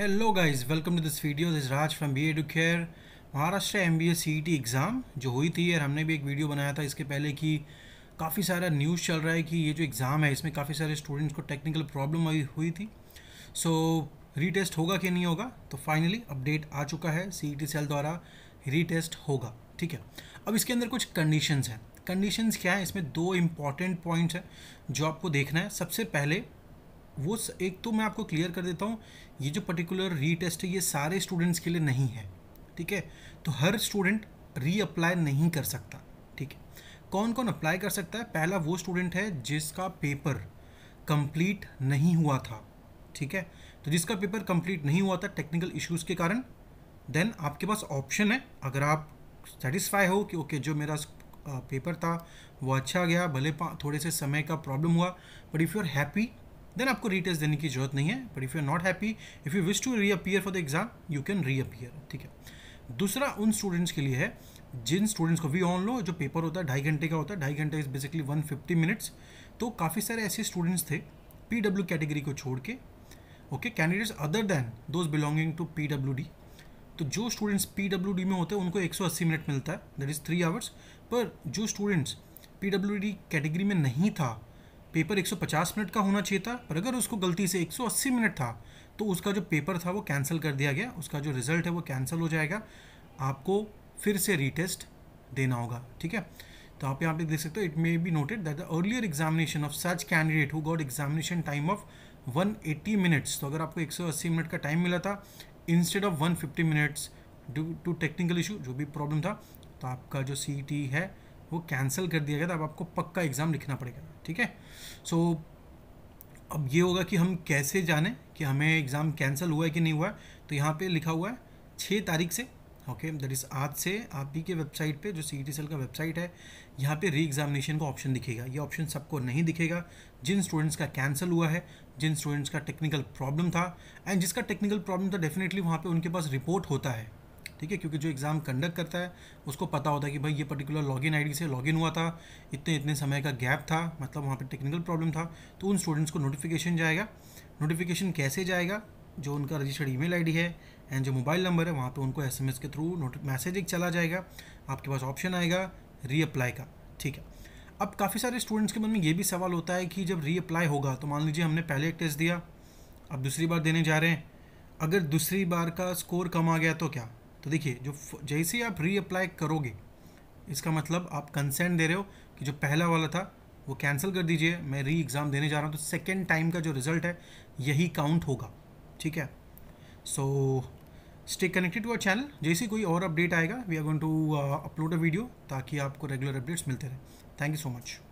hello guys welcome to this video this Raj from B care Maharashtra M B exam जो हुई थी और हमने भी एक वीडियो बनाया था इसके पहले कि काफ़ी सारा न्यूज़ चल रहा है कि ये जो एग्ज़ाम है इसमें काफ़ी सारे स्टूडेंट्स को टेक्निकल प्रॉब्लम हुई थी सो so, रीटेस्ट होगा कि नहीं होगा तो फाइनली अपडेट आ चुका है सी सेल e द्वारा रीटेस्ट होगा ठीक है अब इसके अंदर कुछ कंडीशंस हैं कंडीशंस क्या हैं इसमें दो इम्पॉर्टेंट पॉइंट्स हैं जो आपको देखना है सबसे पहले वो एक तो मैं आपको क्लियर कर देता हूँ ये जो पर्टिकुलर रीटेस्ट है ये सारे स्टूडेंट्स के लिए नहीं है ठीक है तो हर स्टूडेंट रीअप्लाई नहीं कर सकता ठीक है कौन कौन अप्लाई कर सकता है पहला वो स्टूडेंट है जिसका पेपर कंप्लीट नहीं हुआ था ठीक है तो जिसका पेपर कंप्लीट नहीं हुआ था टेक्निकल इश्यूज के कारण देन आपके पास ऑप्शन है अगर आप सेटिस्फाई हो कि ओके जो मेरा पेपर था वो अच्छा गया भले थोड़े से समय का प्रॉब्लम हुआ but if you are happy then आपको रीटेस्ट देने की जरूरत नहीं है but if you are not happy if you wish to reappear for the exam you can reappear ठीक है दूसरा उन स्टूडेंट्स के लिए है जिन स्टूडेंट्स को वी ऑन लो जो पेपर होता है ढाई घंटे का होता है ढाई घंटे is basically one fifty minutes तो काफ़ी सारे ऐसे स्टूडेंट्स थे पी डब्ल्यू कैटेगरी को छोड़ के okay candidates other than those belonging to P W D तो जो स्टूडेंट्स पी डब्ल्यू डी में होते हैं उनको 180 मिनट मिलता है दैट इज़ थ्री आवर्स पर जो students P W D category में नहीं था पेपर 150 मिनट का होना चाहिए था पर अगर उसको गलती से 180 मिनट था तो उसका जो पेपर था वो कैंसिल कर दिया गया उसका जो रिज़ल्ट है वो कैंसिल हो जाएगा आपको फिर से रीटेस्ट देना होगा ठीक है तो आप यहाँ पे देख सकते हो it may be noted that the earlier examination of such candidate who got examination time of 180 minutes तो अगर आपको 180 मिनट का टाइम मिला था instead of 150 minutes due to technical issue जो भी प्रॉब्लम था तो आपका जो सी है वो कैंसिल कर दिया गया था अब आपको पक्का एग्ज़ाम लिखना पड़ेगा ठीक है सो अब ये होगा कि हम कैसे जाने कि हमें एग्ज़ाम कैंसिल हुआ है कि नहीं हुआ है तो यहाँ पे लिखा हुआ है छः तारीख से ओके दैट इज़ आज से आप ही के वेबसाइट पे जो सी टी सेल का वेबसाइट है यहाँ पे री एग्जामिनेशन का ऑप्शन दिखेगा ये ऑप्शन सबको नहीं दिखेगा जिन स्टूडेंट्स का कैंसिल हुआ है जिन स्टूडेंट्स का टेक्निकल प्रॉब्लम था एंड जिसका टेक्निकल प्रॉब्लम था डेफिनेटली वहाँ पे उनके पास रिपोर्ट होता है ठीक है क्योंकि जो एग्ज़ाम कंडक्ट करता है उसको पता होता है कि भाई ये पर्टिकुलर लॉगिन आईडी से लॉगिन हुआ था इतने इतने समय का गैप था मतलब वहाँ पर टेक्निकल प्रॉब्लम था तो उन स्टूडेंट्स को नोटिफिकेशन जाएगा नोटिफिकेशन कैसे जाएगा जो उनका रजिस्टर्ड ईमेल आईडी है एंड जो मोबाइल नंबर है वहाँ पे उनको एसएमएस के थ्रू मैसेज एक चला जाएगा आपके पास ऑप्शन आएगा रीअप्लाई का ठीक है अब काफ़ी सारे स्टूडेंट्स के मन में ये भी सवाल होता है कि जब रीअप्लाई होगा तो मान लीजिए हमने पहले एक टेस्ट दिया अब दूसरी बार देने जा रहे हैं अगर दूसरी बार का स्कोर कम आ गया तो क्या तो देखिए जो जैसे ही आप रीअप्लाई करोगे इसका मतलब आप कंसेंट दे रहे हो कि जो पहला वाला था वो कैंसिल कर दीजिए मैं री एग्ज़ाम देने जा रहा हूँ तो सेकेंड टाइम का जो रिज़ल्ट है यही काउंट होगा ठीक है so stay connected to our channel जैसे कोई और अपडेट आएगा we are going to upload a video ताकि आपको रेगुलर अपडेट्स मिलते रहे थैंक यू सो मच